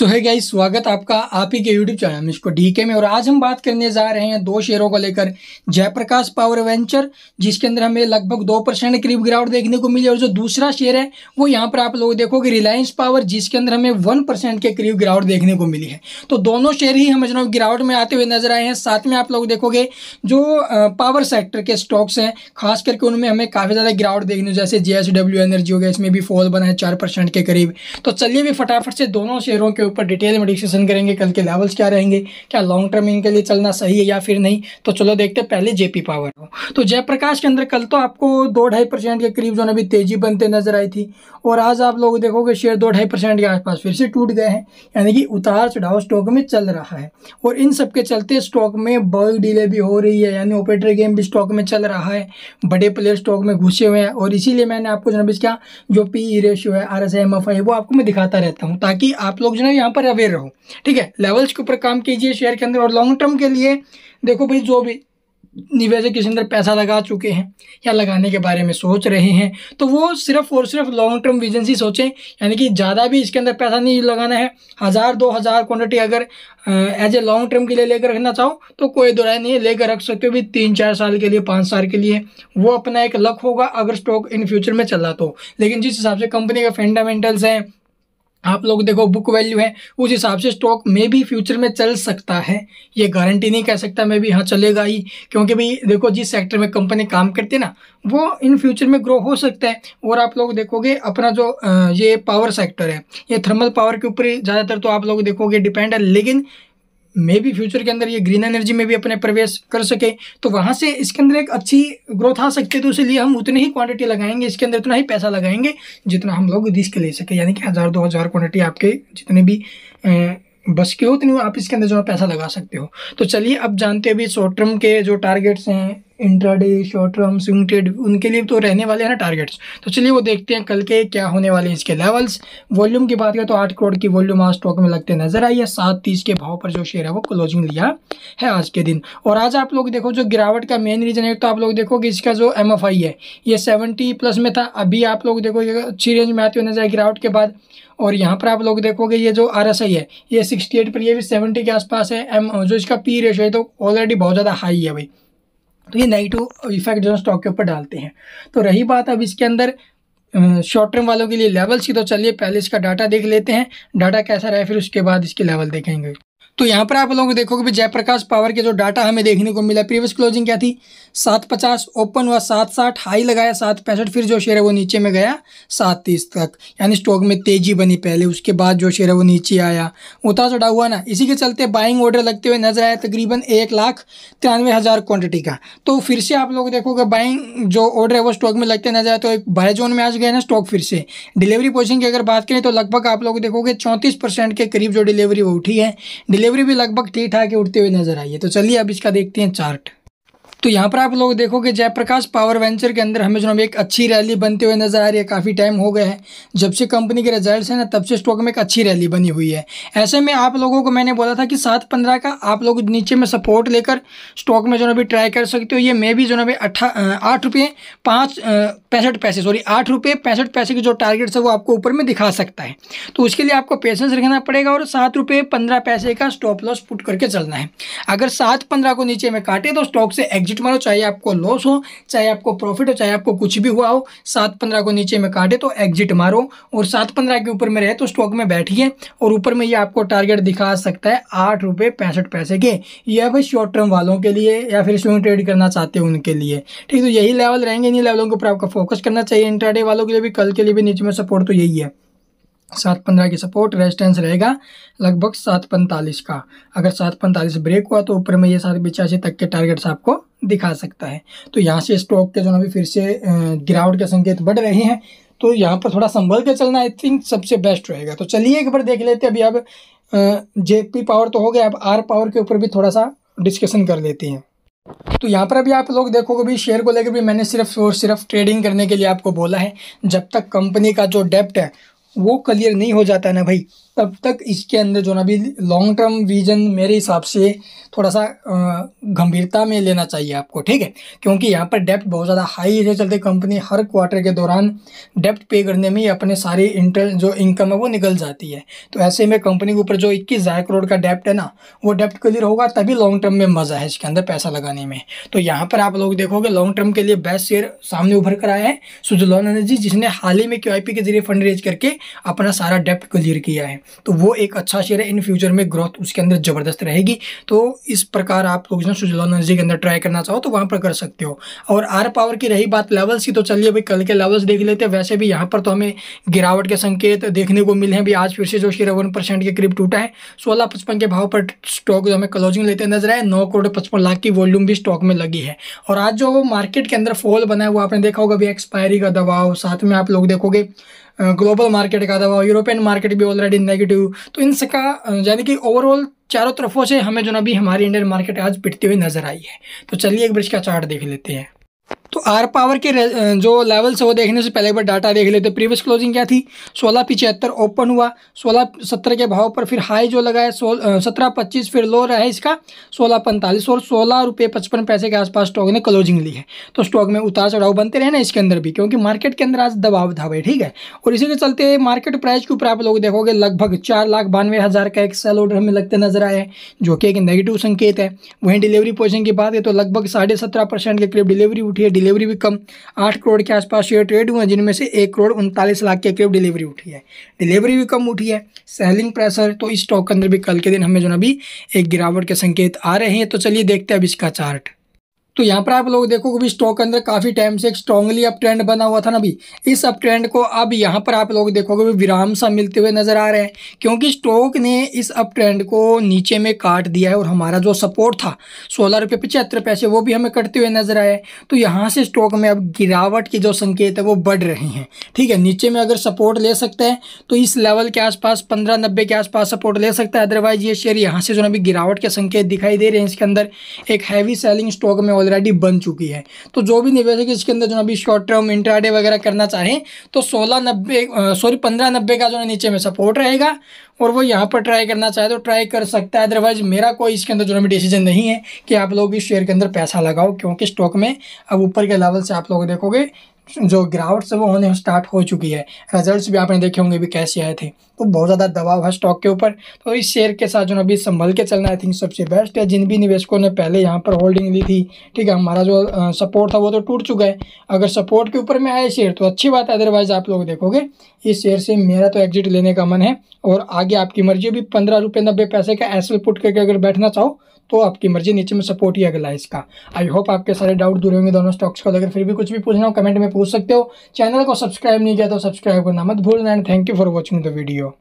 सो है गाइस स्वागत आपका आप ही के यूट्यूब चैनल इसको डीके में और आज हम बात करने जा रहे हैं दो शेयरों को लेकर जयप्रकाश पावर वेंचर जिसके अंदर हमें लगभग दो परसेंट करीब गिरावट देखने को मिली और जो दूसरा शेयर है वो यहाँ पर आप लोग देखोगे रिलायंस पावर जिसके अंदर हमें वन परसेंट के करीब गिरावट देखने को मिली है तो दोनों शेयर ही हम जनाब गिरावट में आते हुए नजर आए हैं साथ में आप लोग देखोगे जो पावर सेक्टर के स्टॉक्स हैं खास करके उनमें हमें काफ़ी ज़्यादा गिरावट देखने जैसे जे एनर्जी हो गया इसमें भी फॉल बना है चार के करीब तो चलिए भी फटाफट से दोनों शेयरों के ऊपर डिटेल में डिस्कशन करेंगे कल के लेवल्स क्या रहेंगे क्या लॉन्ग टर्म इनके लिए चलना सही है या फिर नहीं तो चलो देखते हैं पहले जेपी पावर को तो जयप्रकाश के अंदर कल तो आपको दो ढाई परसेंट के करीब जो है अभी तेजी बनते नजर आई थी और आज आप लोग देखोगे शेयर दो ढाई परसेंट के आसपास फिर से टूट गए हैं यानी कि उतार चढ़ाव स्टॉक में चल रहा है और इन सब के चलते स्टॉक में बर्ग डीले भी हो रही है यानी ऑपरेटर गेम भी स्टॉक में चल रहा है बड़े प्लेयर स्टॉक में घुसे हुए हैं और इसीलिए मैंने आपको जनाब इसका जो पी ई रेशियो है R S M F I वो आपको मैं दिखाता रहता हूँ ताकि आप लोग जो है यहाँ पर अवेयर रहो ठीक है लेवल्स के ऊपर काम कीजिए शेयर के अंदर और लॉन्ग टर्म के लिए देखो भाई जो भी निवेशक किसी अंदर पैसा लगा चुके हैं या लगाने के बारे में सोच रहे हैं तो वो सिर्फ और सिर्फ लॉन्ग टर्म विजन ही सोचें यानी कि ज़्यादा भी इसके अंदर पैसा नहीं लगाना है हज़ार दो हज़ार क्वान्टिटी अगर एज ए लॉन्ग टर्म के लिए लेकर रखना चाहो तो कोई दो नहीं है लेकर रख सकते हो भी तीन चार साल के लिए पाँच साल के लिए वो अपना एक लक होगा अगर स्टॉक इन फ्यूचर में चला तो लेकिन जिस हिसाब से कंपनी का फंडामेंटल्स हैं आप लोग देखो बुक वैल्यू है उस हिसाब से स्टॉक में भी फ्यूचर में चल सकता है ये गारंटी नहीं कह सकता मैं भी हाँ चलेगा ही क्योंकि भाई देखो जिस सेक्टर में कंपनी काम करती है ना वो इन फ्यूचर में ग्रो हो सकता है और आप लोग देखोगे अपना जो ये पावर सेक्टर है ये थर्मल पावर के ऊपर ज़्यादातर तो आप लोग देखोगे डिपेंड है लेकिन मे भी फ्यूचर के अंदर ये ग्रीन एनर्जी में भी अपने प्रवेश कर सके तो वहाँ से इसके अंदर एक अच्छी ग्रोथ आ सकती है तो इसलिए हम उतनी ही क्वांटिटी लगाएंगे इसके अंदर उतना ही पैसा लगाएंगे जितना हम लोग रिस्क ले सके यानी कि हज़ार दो हज़ार क्वान्टिटी आपके जितने भी बस के हो उतनी आप इसके अंदर जो है पैसा लगा सकते हो तो चलिए अब जानते हैं अभी शॉर्ट टर्म के जो टारगेट्स हैं intraday short term swing trade उनके लिए तो रहने वाले हैं ना टारगेट्स तो चलिए वो देखते हैं कल के क्या होने वाले हैं इसके लेवल्स वॉल्यूम की बात करें तो आठ करोड़ की वॉल्यूम आज स्टॉक में लगते नजर आई है सात तीस के भाव पर जो शेयर है वो क्लोजिंग लिया है आज के दिन और आज आप लोग देखो जो गिरावट का मेन रीजन है तो आप लोग देखो कि इसका जो एम है ये सेवेंटी प्लस में था अभी आप लोग देखो ये अच्छी रेंज में आती हुई नजर आई गिरावट के बाद और यहाँ पर आप लोग देखोगे ये जो आर है ये सिक्सटी एट पर ये भी सेवेंटी के आसपास है एम जो इसका पी रेशो है तो ऑलरेडी बहुत ज़्यादा हाई है भाई तो ये नेगेटिव इफेक्ट तो जो है स्टॉक के ऊपर डालते हैं तो रही बात अब इसके अंदर शॉर्ट टर्म वालों के लिए लेवल्स की तो चलिए पहले इसका डाटा देख लेते हैं डाटा कैसा रहा है फिर उसके बाद इसके लेवल देखेंगे तो यहाँ पर आप लोगों को देखोगे भी जयप्रकाश पावर के जो डाटा हमें देखने को मिला प्रीवियस क्लोजिंग क्या थी सात पचास ओपन हुआ सात साठ हाई लगाया सात पैंसठ फिर जो शेयर है वो नीचे में गया सात तीस तक यानी स्टॉक में तेजी बनी पहले उसके बाद जो शेयर है वो नीचे आया उतार चढ़ा हुआ ना इसी के चलते बाइंग ऑर्डर लगते हुए नजर आया तकरीबन एक लाख तिरानवे हज़ार क्वान्टिटी का तो फिर से आप लोग देखोगे बाइंग जो ऑर्डर है वो स्टॉक में लगते नजर आया तो एक बाय जोन में आज गए ना स्टॉक फिर से डिलीवरी पोजिशन की अगर बात करें तो लगभग आप लोग देखोगे चौंतीस के करीब जो डिलीवरी वो उठी है डिलीवरी डिलीवरी भी लगभग ठीक ठाक उठते हुए नजर आई है तो चलिए अब इसका देखते हैं चार्ट तो यहाँ पर आप लोग देखोगे जयप्रकाश पावर वेंचर के अंदर हमें जो एक अच्छी रैली बनते हुए नज़र आ रही है काफ़ी टाइम हो गए हैं जब से कंपनी के रिजल्ट है ना तब से स्टॉक में एक अच्छी रैली बनी हुई है ऐसे में आप लोगों को मैंने बोला था कि सात पंद्रह का आप लोग नीचे में सपोर्ट लेकर स्टॉक में जो है ट्राई कर सकते हो ये मे भी जो है अट्ठा आठ रुपये पाँच पैंसठ पैसे सॉरी आठ रुपये पैंसठ पैसे की जो टारगेट्स है वो आपको ऊपर में दिखा सकता है तो उसके लिए आपको पेशेंस रखना पड़ेगा और सात रुपये पंद्रह पैसे का स्टॉप लॉस पुट करके चलना है अगर सात पंद्रह को नीचे में काटे तो स्टॉक से एग्जिट एग्जिट मारो चाहे आपको लॉस हो चाहे आपको प्रॉफिट हो चाहे आपको कुछ भी हुआ हो सात पंद्रह को नीचे में काटे तो एग्जिट मारो और सात पंद्रह के ऊपर में रहे तो स्टॉक में बैठिए और ऊपर में ये आपको टारगेट दिखा सकता है आठ रुपये पैंसठ पैसे के या फिर शॉर्ट टर्म वालों के लिए या फिर स्विंग ट्रेड करना चाहते हो उनके लिए ठीक तो यही लेवल रहेंगे इन्हीं लेवलों के ऊपर आपका फोकस करना चाहिए इंटरडे वालों के लिए भी कल के लिए भी नीचे में सपोर्ट तो यही है सात पंद्रह की सपोर्ट रेजिस्टेंस रहेगा लगभग सात पैंतालीस का अगर सात पैंतालीस ब्रेक हुआ तो ऊपर में ये सात पिचासी तक के टारगेट्स आपको दिखा सकता है तो यहाँ से स्टॉक के जो अभी फिर से गिरावट के संकेत बढ़ रहे हैं तो यहाँ पर थोड़ा संभल के चलना आई थिंक सबसे बेस्ट रहेगा तो चलिए एक बार देख लेते अभी अब जेपी पावर तो हो गया अब आर पावर के ऊपर भी थोड़ा सा डिस्कशन कर लेते हैं तो यहाँ पर अभी आप लोग देखोगे भी शेयर को लेकर भी मैंने सिर्फ और सिर्फ ट्रेडिंग करने के लिए आपको बोला है जब तक कंपनी का जो डेप्ट है वो क्लियर नहीं हो जाता ना भाई तब तक इसके अंदर जो ना भी लॉन्ग टर्म विजन मेरे हिसाब से थोड़ा सा गंभीरता में लेना चाहिए आपको ठीक है क्योंकि यहाँ पर डेप्ट बहुत ज़्यादा हाई है चलते कंपनी हर क्वार्टर के दौरान डेप्ट पे करने में अपने सारी इंटर जो इनकम है वो निकल जाती है तो ऐसे में कंपनी के ऊपर जो इक्कीस हज़ार करोड़ का डेप्ट है ना वो डेप्ट क्लियर होगा तभी लॉन्ग टर्म में मज़ा है इसके अंदर पैसा लगाने में तो यहाँ पर आप लोग देखोगे लॉन्ग टर्म के लिए बेस्ट शेयर सामने उभर कर आया है सुजलॉन एनर्जी जिसने हाल ही में क्यू के जरिए फंड रेज करके अपना सारा डेप्ट क्लियर किया है तो वो एक अच्छा शेयर है इन फ्यूचर में ग्रोथ उसके अंदर ज़बरदस्त रहेगी तो इस प्रकार आप लोग ना सुजलॉन एनर्जी के अंदर ट्राई करना चाहो तो वहाँ पर कर सकते हो और आर पावर की रही बात लेवल्स की तो चलिए भाई कल के लेवल्स देख लेते हैं वैसे भी यहाँ पर तो हमें गिरावट के संकेत देखने को मिले हैं भी आज फिर से जो शेयर वन परसेंट के करीब टूटा है सोलह पचपन के भाव पर स्टॉक जो हमें क्लोजिंग लेते नजर आए नौ करोड़ पचपन लाख की वॉल्यूम भी स्टॉक में लगी है और आज जो मार्केट के अंदर फॉल बना है वो आपने देखा होगा भी एक्सपायरी का दबाव साथ में आप लोग देखोगे ग्लोबल मार्केट का दबाव यूरोपियन मार्केट भी ऑलरेडी नेगेटिव तो इन सबका यानी कि ओवरऑल चारों तरफों से हमें जो ना अभी हमारी इंडियन मार्केट आज पिटती हुई नज़र आई है तो चलिए एक ब्रिज का चार्ट देख लेते हैं तो आर पावर के जो लेवल्स है वो देखने से पहले एक बार डाटा देख लेते प्रीवियस क्लोजिंग क्या थी सोलह पिचहत्तर ओपन हुआ सोलह सत्तर के भाव पर फिर हाई जो लगा है सोल सत्रह पच्चीस फिर लो रहा है इसका सोलह पैंतालीस और सोलह रुपये पचपन पैसे के आसपास स्टॉक ने क्लोजिंग ली है तो स्टॉक में उतार चढ़ाव बनते रहे ना इसके अंदर भी क्योंकि मार्केट के अंदर आज दबाव धाव है ठीक है और इसी के चलते मार्केट प्राइस के ऊपर आप लोग देखोगे लगभग चार लाख बानवे हज़ार का एक सेल ऑर्डर हमें लगते नजर आया है जो कि एक नेगेटिव संकेत है वहीं डिलीवरी पोजिशन की बात है तो लगभग साढ़े सत्रह परसेंट के करीब डिलीवरी उठी है डिलीवरी भी कम आठ करोड़ के आसपास शेयर ट्रेड हुए हैं जिनमें से एक करोड़ उनतालीस लाख के करीब डिलीवरी उठी है डिलीवरी भी कम उठी है सेलिंग प्रेशर तो इस स्टॉक के अंदर भी कल के दिन हमें जो ना भी एक गिरावट के संकेत आ रहे हैं तो चलिए देखते हैं अब इसका चार्ट तो यहाँ पर आप लोग देखोगे भी स्टॉक के अंदर काफ़ी टाइम से एक स्ट्रॉन्गली अप ट्रेंड बना हुआ था ना अभी इस अप ट्रेंड को अब यहाँ पर आप लोग देखोगे भी विराम सा मिलते हुए नज़र आ रहे हैं क्योंकि स्टॉक ने इस अप ट्रेंड को नीचे में काट दिया है और हमारा जो सपोर्ट था सोलह रुपये पचहत्तर पैसे वो भी हमें कटते हुए नज़र आए तो यहाँ से स्टॉक में अब गिरावट के जो संकेत है वो बढ़ रहे हैं ठीक है नीचे में अगर सपोर्ट ले सकते हैं तो इस लेवल के आसपास पंद्रह नब्बे के आसपास सपोर्ट ले सकता है अदरवाइज ये शेयर यहाँ से जो ना गिरावट के संकेत दिखाई दे रहे हैं इसके अंदर एक हैवी सेलिंग स्टॉक में ऑलरेडी ऑलरेडी बन चुकी है तो जो भी निवेशक इसके अंदर जो अभी शॉर्ट टर्म इंट्राडे वगैरह करना चाहें तो सोलह नब्बे सॉरी पंद्रह नब्बे का जो है नीचे में सपोर्ट रहेगा और वो यहाँ पर ट्राई करना चाहे तो ट्राई कर सकता है अदरवाइज मेरा कोई इसके अंदर जो है डिसीजन नहीं है कि आप लोग इस शेयर के अंदर पैसा लगाओ क्योंकि स्टॉक में अब ऊपर के लेवल से आप लोग देखोगे जो गिरावट से वो होने स्टार्ट हो चुकी है रिजल्ट्स भी आपने देखे होंगे भी कैसे आए थे तो बहुत ज़्यादा दबाव है स्टॉक के ऊपर तो इस शेयर के साथ जो अभी संभल के चलना आई थिंक सबसे बेस्ट है जिन भी निवेशकों ने पहले यहाँ पर होल्डिंग ली थी ठीक है हमारा जो सपोर्ट था वो तो टूट चुका है अगर सपोर्ट के ऊपर में आए शेयर तो अच्छी बात है अदरवाइज़ आप लोग देखोगे इस शेयर से मेरा तो एग्जिट लेने का मन है और आगे आपकी मर्जी भी पंद्रह रुपये नब्बे पैसे का एस पुट करके अगर बैठना चाहो तो आपकी मर्जी नीचे में सपोर्ट ही अगला इसका आई होप आपके सारे डाउट दूर होंगे दोनों स्टॉक्स को अगर फिर भी कुछ भी पूछना हो कमेंट में पूछ सकते हो चैनल को सब्सक्राइब नहीं किया तो सब्सक्राइब करना मत भूलना and thank you for watching the video